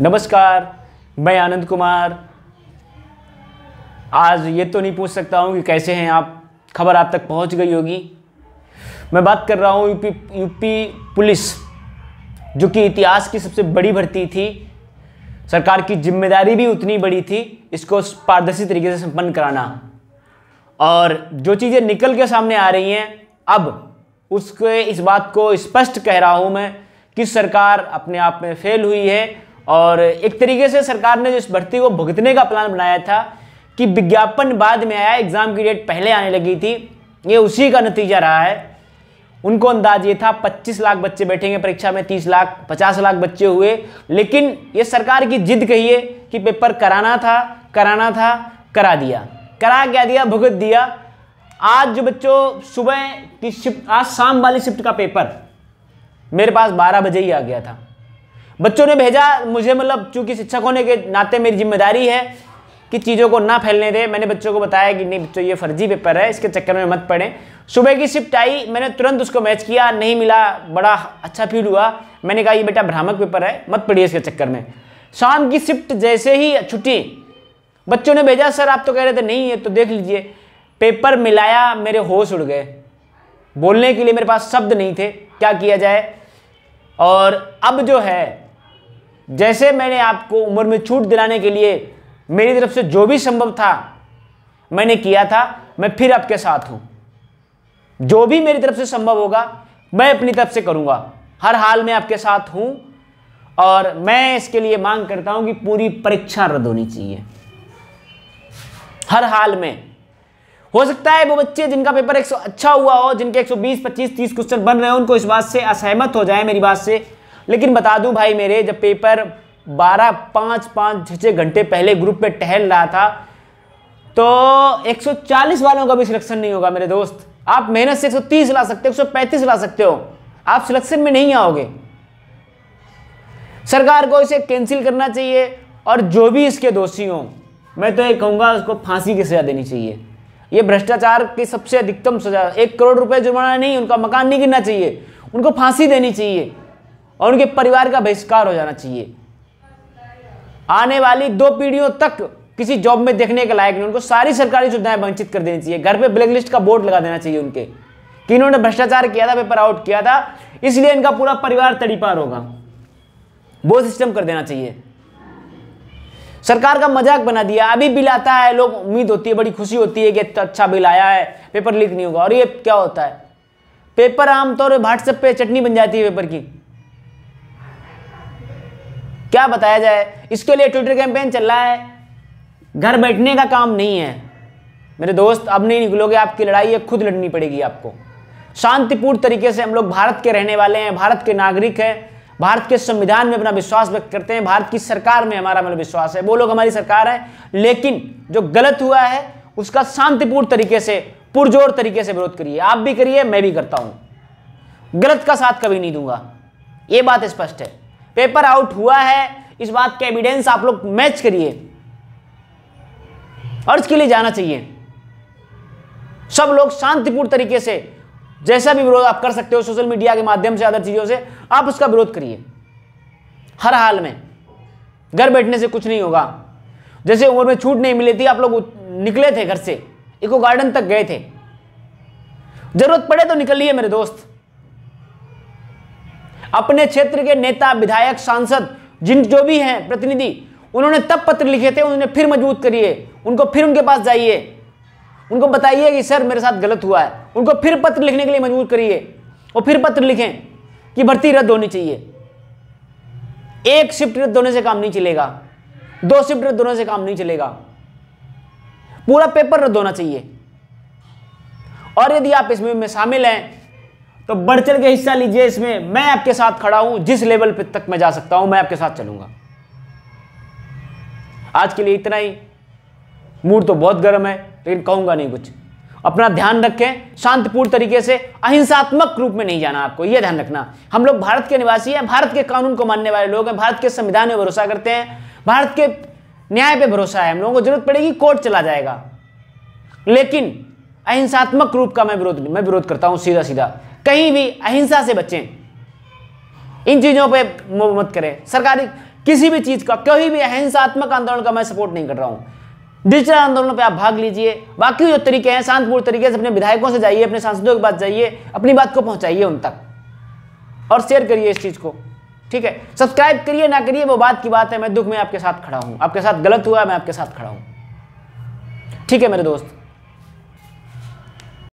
नमस्कार मैं आनंद कुमार आज ये तो नहीं पूछ सकता हूँ कि कैसे हैं आप खबर आप तक पहुँच गई होगी मैं बात कर रहा हूँ यूपी यूपी पुलिस जो कि इतिहास की सबसे बड़ी भर्ती थी सरकार की जिम्मेदारी भी उतनी बड़ी थी इसको पारदर्शी तरीके से संपन्न कराना और जो चीज़ें निकल के सामने आ रही हैं अब उसके इस बात को स्पष्ट कह रहा हूँ मैं कि सरकार अपने आप में फेल हुई है और एक तरीके से सरकार ने जो इस भर्ती को भुगतने का प्लान बनाया था कि विज्ञापन बाद में आया एग्ज़ाम की डेट पहले आने लगी थी ये उसी का नतीजा रहा है उनको अंदाज ये था 25 लाख बच्चे बैठेंगे परीक्षा में 30 लाख 50 लाख बच्चे हुए लेकिन ये सरकार की जिद कहिए कि पेपर कराना था कराना था करा दिया करा क्या दिया भुगत दिया आज जो बच्चों सुबह की शिफ्ट आज शाम वाली शिफ्ट का पेपर मेरे पास 12 बजे ही आ गया था बच्चों ने भेजा मुझे मतलब चूंकि शिक्षक होने के नाते मेरी जिम्मेदारी है कि चीज़ों को ना फैलने दे मैंने बच्चों को बताया कि नहीं बच्चों ये फर्जी पेपर है इसके चक्कर में मत पड़े सुबह की शिफ्ट आई मैंने तुरंत उसको मैच किया नहीं मिला बड़ा अच्छा फील हुआ मैंने कहा ये बेटा भ्रामक पेपर है मत पढ़िए इसके चक्कर में शाम की शिफ्ट जैसे ही छुट्टी बच्चों ने भेजा सर आप तो कह रहे थे नहीं है तो देख लीजिए पेपर मिलाया मेरे होश उड़ गए बोलने के लिए मेरे पास शब्द नहीं थे क्या किया जाए और अब जो है जैसे मैंने आपको उम्र में छूट दिलाने के लिए मेरी तरफ से जो भी संभव था मैंने किया था मैं फिर आपके साथ हूं जो भी मेरी तरफ से संभव होगा मैं अपनी तरफ से करूंगा हर हाल में आपके साथ हूं और मैं इसके लिए मांग करता हूं कि पूरी परीक्षा रद्द होनी चाहिए हर हाल में हो सकता है वो बच्चे जिनका पेपर एक अच्छा हुआ हो जिनके 120, 25, 30 क्वेश्चन बन रहे हो उनको इस बात से असहमत हो जाए मेरी बात से लेकिन बता दूं भाई मेरे जब पेपर बारह पाँच पाँच छः छह घंटे पहले ग्रुप में टहल रहा था तो 140 वालों का भी सिलेक्शन नहीं होगा मेरे दोस्त आप मेहनत से 130 ला सकते हो 135 ला सकते हो आप सिलेक्शन में नहीं आओगे सरकार को इसे कैंसिल करना चाहिए और जो भी इसके दोषी हों मैं तो ये कहूँगा उसको फांसी की सज़ा देनी चाहिए ये भ्रष्टाचार की सबसे अधिकतम सज़ा एक करोड़ रुपए जुर्माना नहीं उनका मकान नहीं गिरना चाहिए उनको फांसी देनी चाहिए और उनके परिवार का बहिष्कार हो जाना चाहिए आने वाली दो पीढ़ियों तक किसी जॉब में देखने के लायक नहीं उनको सारी सरकारी सुविधाएं वंचित कर देनी चाहिए घर पे ब्लैक लिस्ट का बोर्ड लगा देना चाहिए उनके कि इन्होंने भ्रष्टाचार किया था पेपर आउट किया था इसलिए इनका पूरा परिवार तड़ीपार होगा वो सिस्टम कर देना चाहिए सरकार का मजाक बना दिया अभी बिल आता है लोग उम्मीद होती है बड़ी खुशी होती है कि अच्छा बिल आया है पेपर लीक नहीं होगा और ये क्या होता है पेपर आमतौर पर व्हाट्सएप पे चटनी बन जाती है पेपर की क्या बताया जाए इसके लिए ट्विटर कैंपेन चल रहा है घर बैठने का काम नहीं है मेरे दोस्त अब नहीं निकलोगे आपकी लड़ाई है खुद लड़नी पड़ेगी आपको शांतिपूर्ण तरीके से हम लोग भारत के रहने वाले हैं भारत के नागरिक हैं भारत के संविधान में अपना विश्वास व्यक्त करते हैं भारत की सरकार में हमारा मतलब विश्वास है वो लोग हमारी सरकार है लेकिन जो गलत हुआ है उसका शांतिपूर्ण तरीके से पुरजोर तरीके से विरोध करिए आप भी करिए मैं भी करता हूँ गलत का साथ कभी नहीं दूंगा ये बात स्पष्ट है पेपर आउट हुआ है इस बात का एविडेंस आप लोग मैच करिए अर्ज के लिए जाना चाहिए सब लोग शांतिपूर्ण तरीके से जैसा भी विरोध आप कर सकते हो सोशल मीडिया के माध्यम से अदर चीज़ों से आप उसका विरोध करिए हर हाल में घर बैठने से कुछ नहीं होगा जैसे उम्र में छूट नहीं मिली थी आप लोग निकले थे घर से इको गार्डन तक गए थे जरूरत पड़े तो निकलिए मेरे दोस्त अपने क्षेत्र के नेता विधायक सांसद जिन जो भी हैं प्रतिनिधि उन्होंने तब पत्र लिखे थे उन्होंने फिर मजबूत करिए उनको फिर उनके पास जाइए उनको बताइए कि सर मेरे साथ गलत हुआ है उनको फिर पत्र लिखने के लिए मजबूर करिए और फिर पत्र लिखें कि भर्ती रद्द होनी चाहिए एक शिफ्ट रद्द होने से काम नहीं चलेगा दो शिफ्ट रद्द होने से काम नहीं चलेगा पूरा पेपर रद्द होना चाहिए और यदि आप इसमें में शामिल हैं तो बढ़ चढ़ के हिस्सा लीजिए इसमें मैं आपके साथ खड़ा हूं जिस लेवल पे तक मैं जा सकता हूं मैं आपके साथ चलूंगा आज के लिए इतना ही मूड तो बहुत गर्म है लेकिन कहूंगा नहीं कुछ अपना ध्यान रखें शांतिपूर्ण तरीके से अहिंसात्मक रूप में नहीं जाना आपको यह ध्यान रखना हम लोग भारत के निवासी हैं भारत के कानून को मानने वाले लोग हैं भारत के संविधान में भरोसा करते हैं भारत के न्याय पे भरोसा है हम लोगों को जरूरत पड़ेगी कोर्ट चला जाएगा लेकिन अहिंसात्मक रूप का मैं विरोध मैं विरोध करता हूँ सीधा सीधा कहीं भी अहिंसा से बचें इन चीज़ों पे मत करें सरकारी किसी भी चीज़ का कोई भी अहिंसात्मक आंदोलन का मैं सपोर्ट नहीं कर रहा हूं डिजिटल आंदोलन पे आप भाग लीजिए बाकी जो तरीके हैं शांतपूर्ण तरीके से अपने विधायकों से जाइए अपने सांसदों के पास जाइए अपनी बात को पहुंचाइए उन तक और शेयर करिए इस चीज़ को ठीक है सब्सक्राइब करिए ना करिए वो बात की बात है मैं दुख में आपके साथ खड़ा हूँ आपके साथ गलत हुआ मैं आपके साथ खड़ा हूँ ठीक है मेरे दोस्त